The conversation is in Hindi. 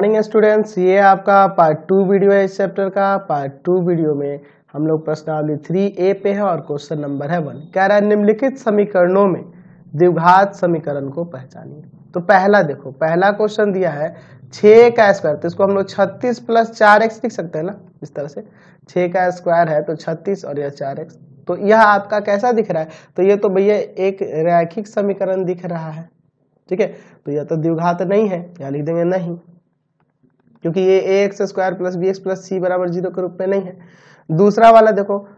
मॉर्निंग स्टूडेंट्स ये आपका पार्ट टू वीडियो है इस चैप्टर का पार्ट टू वीडियो में हम लोग प्रश्नावली थ्री ए पे है और क्वेश्चन नंबर है वन कह रहा है निम्नलिखित समीकरणों में द्विघात समीकरण को पहचानिए तो पहला देखो पहला क्वेश्चन दिया है छ का स्क्वायर तो इसको हम लोग छत्तीस प्लस चार एक्स लिख सकते हैं ना इस तरह से छ का स्क्वायर है तो छत्तीस और यह चार एक्स तो यह आपका कैसा दिख रहा है तो ये तो भैया एक रैखिक समीकरण दिख रहा है ठीक है तो यह तो द्विघात नहीं है यहाँ लिख देंगे नहीं क्योंकि ये A X square plus B X plus C बराबर जीरो के रूप में नहीं है दूसरा वाला देखो